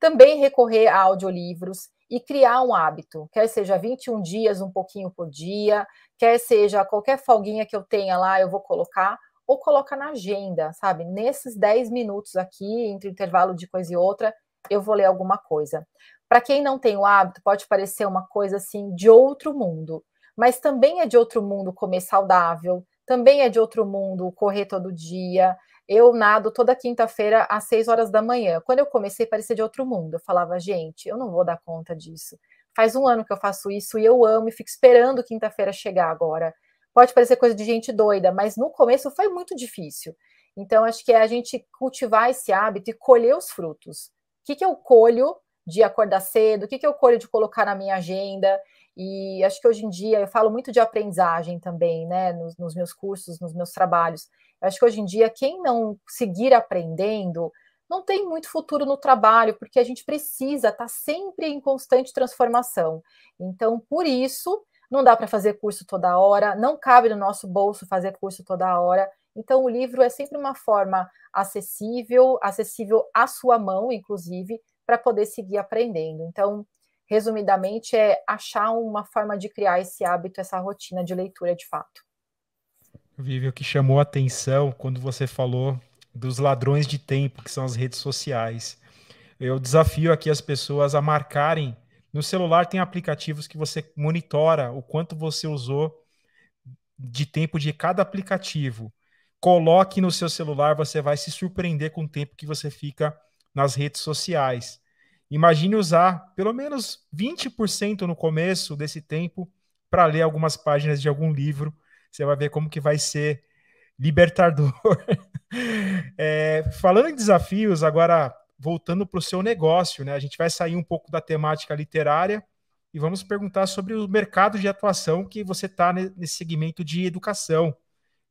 Também recorrer a audiolivros e criar um hábito, quer seja 21 dias, um pouquinho por dia, quer seja qualquer folguinha que eu tenha lá, eu vou colocar ou coloca na agenda, sabe? Nesses 10 minutos aqui, entre intervalo de coisa e outra, eu vou ler alguma coisa. Para quem não tem o hábito, pode parecer uma coisa assim de outro mundo, mas também é de outro mundo comer saudável, também é de outro mundo correr todo dia. Eu nado toda quinta-feira às 6 horas da manhã. Quando eu comecei, parecia de outro mundo. Eu falava, gente, eu não vou dar conta disso. Faz um ano que eu faço isso e eu amo e fico esperando quinta-feira chegar agora pode parecer coisa de gente doida, mas no começo foi muito difícil. Então, acho que é a gente cultivar esse hábito e colher os frutos. O que, que eu colho de acordar cedo? O que, que eu colho de colocar na minha agenda? E acho que hoje em dia eu falo muito de aprendizagem também, né? Nos, nos meus cursos, nos meus trabalhos. Eu acho que hoje em dia, quem não seguir aprendendo, não tem muito futuro no trabalho, porque a gente precisa estar tá sempre em constante transformação. Então, por isso, não dá para fazer curso toda hora, não cabe no nosso bolso fazer curso toda hora. Então, o livro é sempre uma forma acessível, acessível à sua mão, inclusive, para poder seguir aprendendo. Então, resumidamente, é achar uma forma de criar esse hábito, essa rotina de leitura de fato. Vivi, o que chamou a atenção quando você falou dos ladrões de tempo, que são as redes sociais. Eu desafio aqui as pessoas a marcarem no celular tem aplicativos que você monitora o quanto você usou de tempo de cada aplicativo. Coloque no seu celular, você vai se surpreender com o tempo que você fica nas redes sociais. Imagine usar pelo menos 20% no começo desse tempo para ler algumas páginas de algum livro. Você vai ver como que vai ser libertador. (laughs) é, falando em desafios, agora voltando para o seu negócio, né? A gente vai sair um pouco da temática literária e vamos perguntar sobre o mercado de atuação que você está nesse segmento de educação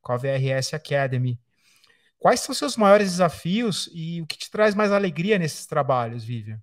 com a VRS Academy. Quais são seus maiores desafios e o que te traz mais alegria nesses trabalhos, Vivian?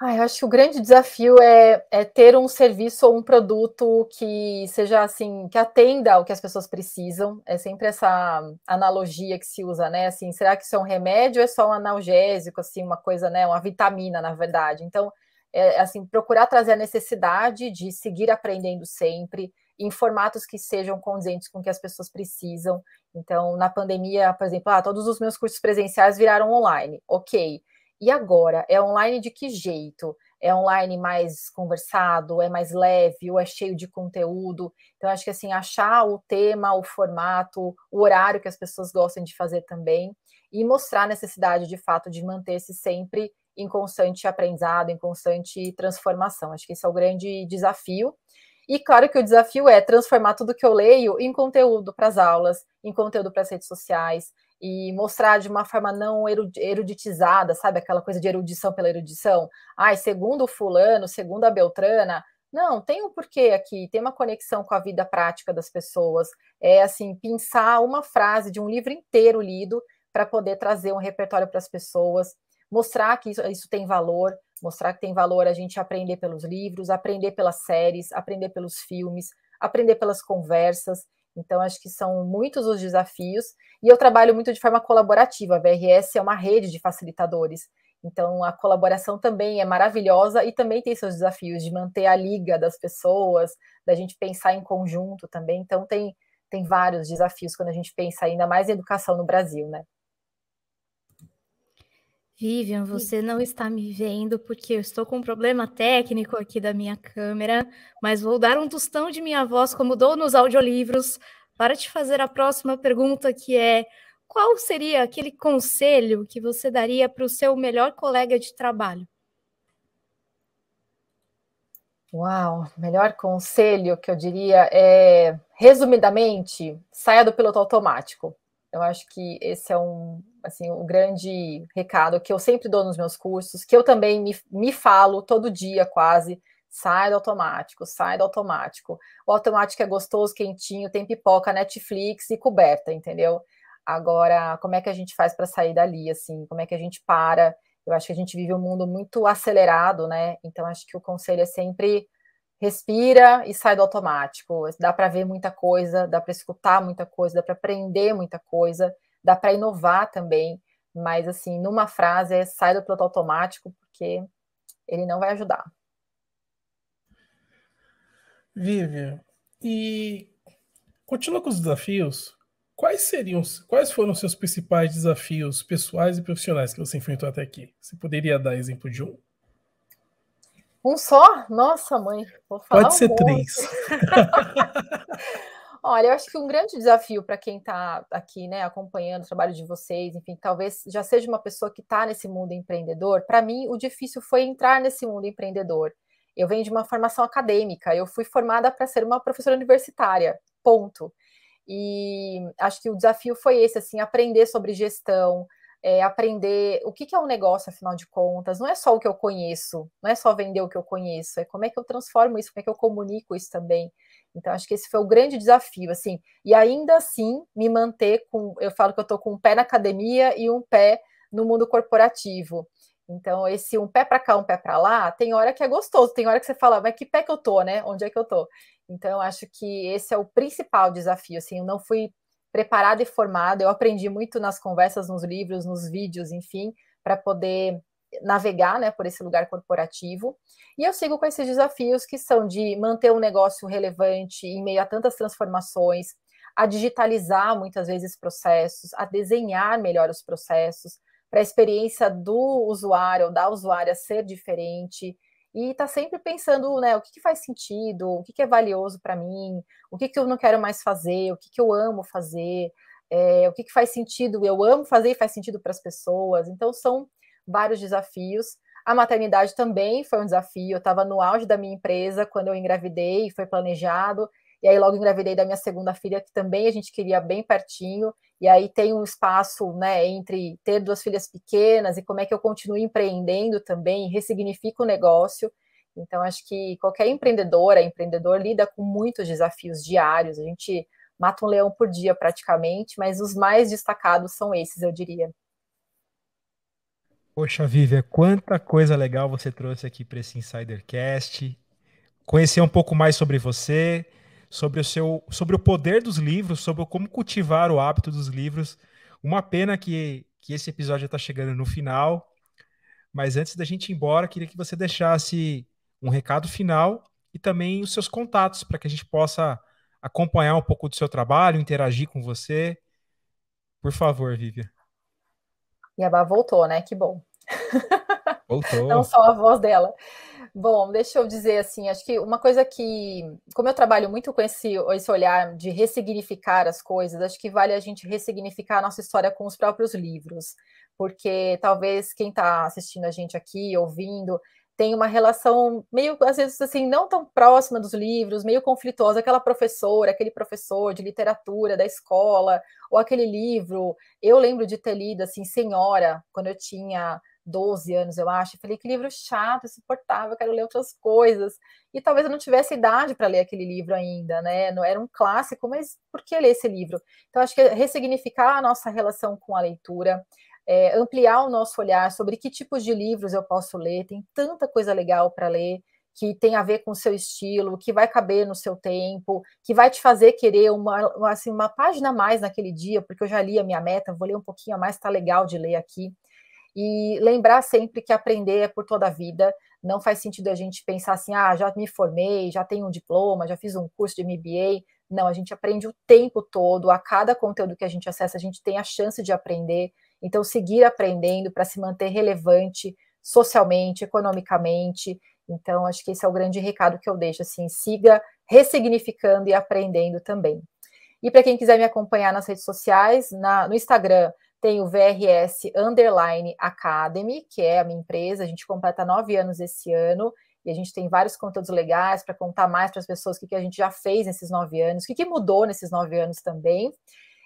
Ah, eu acho que o grande desafio é, é, ter um serviço ou um produto que seja assim, que atenda ao que as pessoas precisam. É sempre essa analogia que se usa, né? Assim, será que isso é um remédio ou é só um analgésico, assim, uma coisa, né? Uma vitamina, na verdade. Então, é, assim, procurar trazer a necessidade de seguir aprendendo sempre, em formatos que sejam condizentes com o que as pessoas precisam. Então, na pandemia, por exemplo, ah, todos os meus cursos presenciais viraram online. Ok e agora? É online de que jeito? É online mais conversado? É mais leve? Ou é cheio de conteúdo? Então, acho que assim, achar o tema, o formato, o horário que as pessoas gostam de fazer também e mostrar a necessidade de fato de manter-se sempre em constante aprendizado, em constante transformação. Acho que esse é o grande desafio. E claro que o desafio é transformar tudo que eu leio em conteúdo para as aulas, em conteúdo para as redes sociais, e mostrar de uma forma não eruditizada, sabe? Aquela coisa de erudição pela erudição. Ai, segundo o fulano, segundo a Beltrana. Não, tem um porquê aqui, tem uma conexão com a vida prática das pessoas. É assim, pensar uma frase de um livro inteiro lido para poder trazer um repertório para as pessoas, mostrar que isso, isso tem valor, mostrar que tem valor a gente aprender pelos livros, aprender pelas séries, aprender pelos filmes, aprender pelas conversas. Então, acho que são muitos os desafios. E eu trabalho muito de forma colaborativa. A VRS é uma rede de facilitadores. Então, a colaboração também é maravilhosa e também tem seus desafios de manter a liga das pessoas, da gente pensar em conjunto também. Então, tem, tem vários desafios quando a gente pensa ainda mais em educação no Brasil, né? Vivian, você não está me vendo porque eu estou com um problema técnico aqui da minha câmera, mas vou dar um tostão de minha voz, como dou nos audiolivros, para te fazer a próxima pergunta, que é: qual seria aquele conselho que você daria para o seu melhor colega de trabalho? Uau, melhor conselho que eu diria é, resumidamente, saia do piloto automático. Eu acho que esse é um, assim, um grande recado que eu sempre dou nos meus cursos, que eu também me, me falo todo dia quase, sai do automático, sai do automático. O automático é gostoso, quentinho, tem pipoca, Netflix e coberta, entendeu? Agora, como é que a gente faz para sair dali, assim? Como é que a gente para? Eu acho que a gente vive um mundo muito acelerado, né? Então, acho que o conselho é sempre respira e sai do automático. Dá para ver muita coisa, dá para escutar muita coisa, dá para aprender muita coisa, dá para inovar também. Mas, assim, numa frase é sai do piloto automático, porque ele não vai ajudar. Vivian, e continua com os desafios. Quais seriam, quais foram os seus principais desafios pessoais e profissionais que você enfrentou até aqui? Você poderia dar exemplo de um? Um só? Nossa, mãe, vou falar. Pode um ser monte. três. (laughs) Olha, eu acho que um grande desafio para quem está aqui, né, acompanhando o trabalho de vocês, enfim, talvez já seja uma pessoa que está nesse mundo empreendedor. Para mim, o difícil foi entrar nesse mundo empreendedor. Eu venho de uma formação acadêmica, eu fui formada para ser uma professora universitária, ponto. E acho que o desafio foi esse, assim, aprender sobre gestão, é, aprender o que, que é um negócio, afinal de contas. Não é só o que eu conheço, não é só vender o que eu conheço, é como é que eu transformo isso, como é que eu comunico isso também. Então, acho que esse foi o grande desafio, assim. E ainda assim, me manter com. Eu falo que eu estou com um pé na academia e um pé no mundo corporativo. Então, esse um pé para cá, um pé para lá, tem hora que é gostoso, tem hora que você fala, mas que pé que eu tô, né? Onde é que eu tô? Então, acho que esse é o principal desafio, assim, eu não fui preparada e formada. Eu aprendi muito nas conversas, nos livros, nos vídeos, enfim, para poder navegar né, por esse lugar corporativo. E eu sigo com esses desafios que são de manter um negócio relevante em meio a tantas transformações, a digitalizar muitas vezes processos, a desenhar melhor os processos, para a experiência do usuário ou da usuária ser diferente, e tá sempre pensando, né, o que, que faz sentido, o que, que é valioso para mim, o que, que eu não quero mais fazer, o que, que eu amo fazer, é, o que, que faz sentido, eu amo fazer e faz sentido para as pessoas. Então, são vários desafios. A maternidade também foi um desafio. Eu estava no auge da minha empresa quando eu engravidei, foi planejado. E aí, logo engravidei da minha segunda filha, que também a gente queria bem pertinho e aí tem um espaço né, entre ter duas filhas pequenas e como é que eu continuo empreendendo também, ressignifico o negócio. Então, acho que qualquer empreendedora, empreendedor lida com muitos desafios diários. A gente mata um leão por dia praticamente, mas os mais destacados são esses, eu diria. Poxa, Vívia, quanta coisa legal você trouxe aqui para esse Insidercast. Conhecer um pouco mais sobre você, sobre o seu, sobre o poder dos livros, sobre como cultivar o hábito dos livros. Uma pena que, que esse episódio está chegando no final, mas antes da gente ir embora, queria que você deixasse um recado final e também os seus contatos para que a gente possa acompanhar um pouco do seu trabalho, interagir com você. Por favor, Vivian. Yabá voltou, né? Que bom. Voltou. (laughs) Não só a voz dela. Bom, deixa eu dizer assim, acho que uma coisa que, como eu trabalho muito com esse, esse olhar de ressignificar as coisas, acho que vale a gente ressignificar a nossa história com os próprios livros, porque talvez quem está assistindo a gente aqui, ouvindo, tem uma relação meio, às vezes, assim, não tão próxima dos livros, meio conflituosa, aquela professora, aquele professor de literatura da escola, ou aquele livro. Eu lembro de ter lido, assim, Senhora, quando eu tinha 12 anos, eu acho. Eu falei, que livro chato, insuportável, eu quero ler outras coisas. E talvez eu não tivesse idade para ler aquele livro ainda, né? Não era um clássico, mas por que ler esse livro? Então, acho que é ressignificar a nossa relação com a leitura, é, ampliar o nosso olhar sobre que tipos de livros eu posso ler, tem tanta coisa legal para ler que tem a ver com o seu estilo, que vai caber no seu tempo, que vai te fazer querer uma, uma, assim, uma página a mais naquele dia, porque eu já li a minha meta, vou ler um pouquinho a mais, tá legal de ler aqui e lembrar sempre que aprender é por toda a vida. Não faz sentido a gente pensar assim, ah, já me formei, já tenho um diploma, já fiz um curso de MBA. Não, a gente aprende o tempo todo, a cada conteúdo que a gente acessa, a gente tem a chance de aprender. Então, seguir aprendendo para se manter relevante socialmente, economicamente. Então, acho que esse é o grande recado que eu deixo, assim, siga ressignificando e aprendendo também. E para quem quiser me acompanhar nas redes sociais, na, no Instagram, tem o VRS Underline Academy, que é a minha empresa. A gente completa nove anos esse ano e a gente tem vários conteúdos legais para contar mais para as pessoas o que, que a gente já fez nesses nove anos, o que, que mudou nesses nove anos também.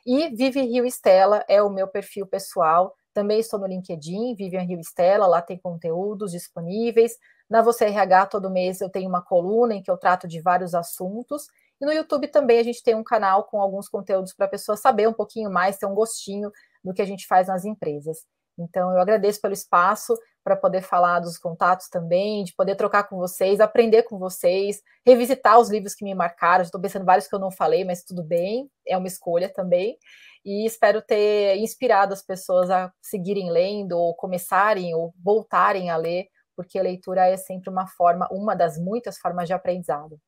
E Vive Rio Estela é o meu perfil pessoal. Também estou no LinkedIn, Vivian Rio Estela, lá tem conteúdos disponíveis. Na Você RH, todo mês eu tenho uma coluna em que eu trato de vários assuntos. E no YouTube também a gente tem um canal com alguns conteúdos para a pessoa saber um pouquinho mais, ter um gostinho do que a gente faz nas empresas. Então, eu agradeço pelo espaço para poder falar dos contatos também, de poder trocar com vocês, aprender com vocês, revisitar os livros que me marcaram. Estou pensando vários que eu não falei, mas tudo bem, é uma escolha também. E espero ter inspirado as pessoas a seguirem lendo, ou começarem, ou voltarem a ler, porque a leitura é sempre uma forma, uma das muitas formas de aprendizado.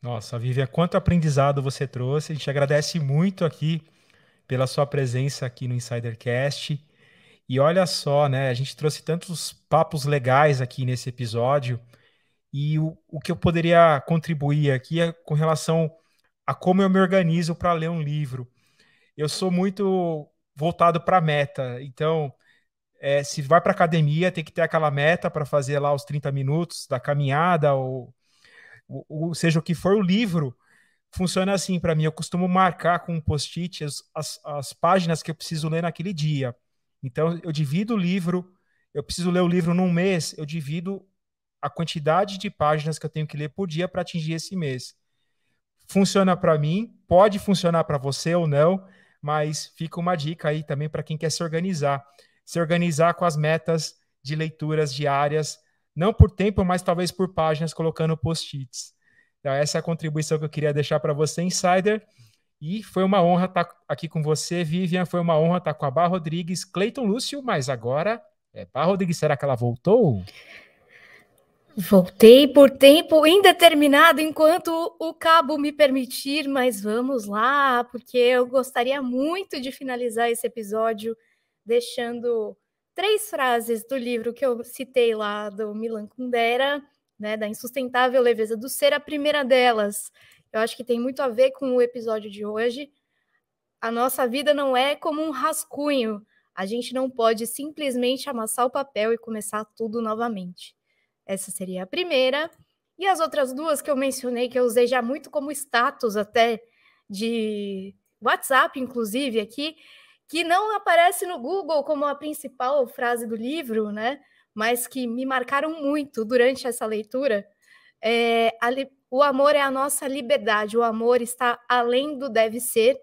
Nossa, Vívia, é quanto aprendizado você trouxe. A gente agradece muito aqui pela sua presença aqui no Insidercast. E olha só, né? A gente trouxe tantos papos legais aqui nesse episódio. E o, o que eu poderia contribuir aqui é com relação a como eu me organizo para ler um livro. Eu sou muito voltado para meta. Então, é, se vai para academia, tem que ter aquela meta para fazer lá os 30 minutos da caminhada, ou, ou seja o que for o livro funciona assim para mim. Eu costumo marcar com um post-it as, as, as, páginas que eu preciso ler naquele dia. Então, eu divido o livro. Eu preciso ler o livro num mês. Eu divido a quantidade de páginas que eu tenho que ler por dia para atingir esse mês. Funciona para mim, pode funcionar para você ou não, mas fica uma dica aí também para quem quer se organizar. Se organizar com as metas de leituras diárias, não por tempo, mas talvez por páginas, colocando post-its. Então, essa é a contribuição que eu queria deixar para você, Insider. E foi uma honra estar tá aqui com você, Vivian. Foi uma honra estar tá com a Barra Rodrigues, Cleiton Lúcio, mas agora é Barra Rodrigues. Será que ela voltou? Voltei por tempo indeterminado enquanto o cabo me permitir, mas vamos lá, porque eu gostaria muito de finalizar esse episódio deixando três frases do livro que eu citei lá do Milan Kundera né, da insustentável leveza do ser, a primeira delas. Eu acho que tem muito a ver com o episódio de hoje. A nossa vida não é como um rascunho. A gente não pode simplesmente amassar o papel e começar tudo novamente. Essa seria a primeira. E as outras duas que eu mencionei, que eu usei já muito como status até de WhatsApp, inclusive, aqui, que não aparece no Google como a principal frase do livro, né? mas que me marcaram muito durante essa leitura, é, a, o amor é a nossa liberdade, o amor está além do deve ser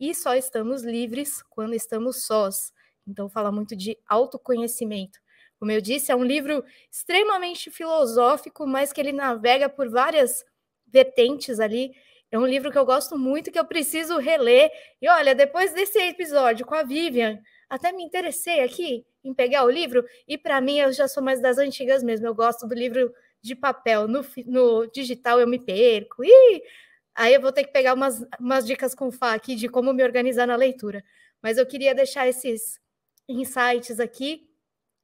e só estamos livres quando estamos sós. Então, fala muito de autoconhecimento. Como eu disse, é um livro extremamente filosófico, mas que ele navega por várias vertentes ali. É um livro que eu gosto muito, que eu preciso reler. E olha, depois desse episódio com a Vivian, até me interessei aqui em pegar o livro, e para mim eu já sou mais das antigas mesmo, eu gosto do livro de papel, no, no digital eu me perco, e aí eu vou ter que pegar umas, umas dicas com o Fá aqui de como me organizar na leitura, mas eu queria deixar esses insights aqui,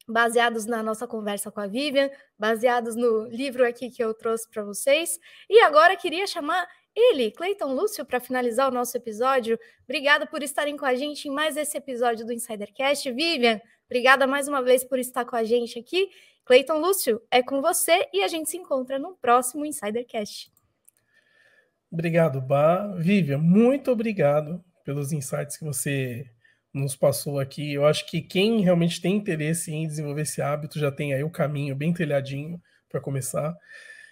baseados na nossa conversa com a Vivian, baseados no livro aqui que eu trouxe para vocês, e agora queria chamar ele, Cleiton Lúcio, para finalizar o nosso episódio. Obrigado por estarem com a gente em mais esse episódio do Insidercast. Vivian, Obrigada mais uma vez por estar com a gente aqui. Cleiton Lúcio, é com você e a gente se encontra no próximo Insidercast. Obrigado, Bá. Vivian, muito obrigado pelos insights que você nos passou aqui. Eu acho que quem realmente tem interesse em desenvolver esse hábito já tem aí o caminho bem telhadinho para começar.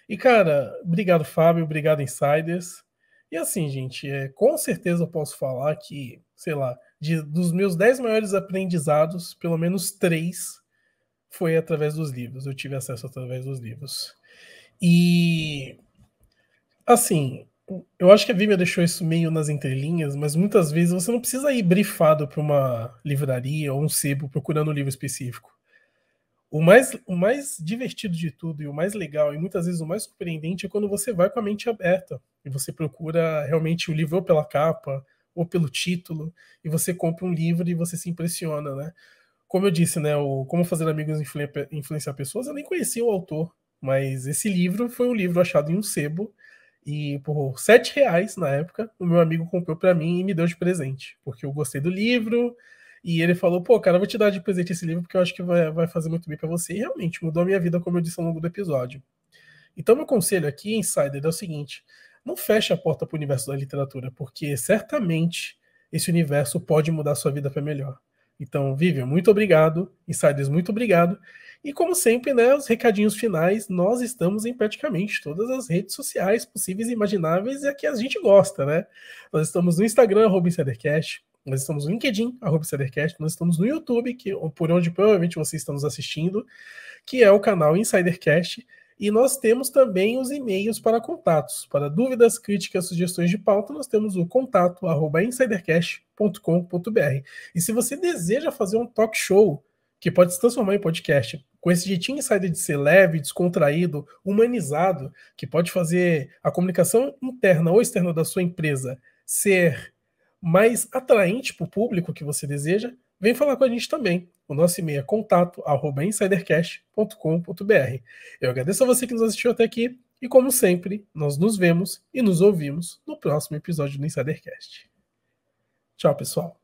E, cara, obrigado, Fábio. Obrigado, Insiders. E assim, gente, é, com certeza eu posso falar que, sei lá, de, dos meus dez maiores aprendizados, pelo menos três foi através dos livros. Eu tive acesso através dos livros. E assim, eu acho que a Bíblia deixou isso meio nas entrelinhas, mas muitas vezes você não precisa ir brifado para uma livraria ou um sebo procurando um livro específico. O mais, o mais divertido de tudo e o mais legal e muitas vezes o mais surpreendente é quando você vai com a mente aberta e você procura realmente o livro pela capa, ou pelo título, e você compra um livro e você se impressiona, né? Como eu disse, né, o Como Fazer Amigos Influenciar Pessoas, eu nem conhecia o autor, mas esse livro foi um livro achado em um sebo, e por sete reais na época, o meu amigo comprou para mim e me deu de presente, porque eu gostei do livro, e ele falou, pô, cara, eu vou te dar de presente esse livro porque eu acho que vai, vai fazer muito bem para você. E realmente mudou a minha vida, como eu disse ao longo do episódio. Então, meu conselho aqui, insider, é o seguinte: não feche a porta para o universo da literatura, porque certamente esse universo pode mudar sua vida para melhor. Então, Vivian, muito obrigado. Insiders, muito obrigado. E como sempre, né, os recadinhos finais, nós estamos em praticamente todas as redes sociais possíveis e imagináveis e a que a gente gosta, né? Nós estamos no Instagram, arroba insidercast, nós estamos no LinkedIn, arroba insidercast, nós estamos no YouTube, que, por onde provavelmente vocês estão nos assistindo, que é o canal Insidercast, e nós temos também os e-mails para contatos. Para dúvidas, críticas, sugestões de pauta, nós temos o contato arroba insidercast.com.br. E se você deseja fazer um talk show, que pode se transformar em podcast, com esse jeitinho insider de ser leve, descontraído, humanizado, que pode fazer a comunicação interna ou externa da sua empresa ser mais atraente para o público que você deseja, vem falar com a gente também. O nosso e-mail é contato@insidercast.com.br. Eu agradeço a você que nos assistiu até aqui e como sempre, nós nos vemos e nos ouvimos no próximo episódio do Insidercast. Tchau, pessoal.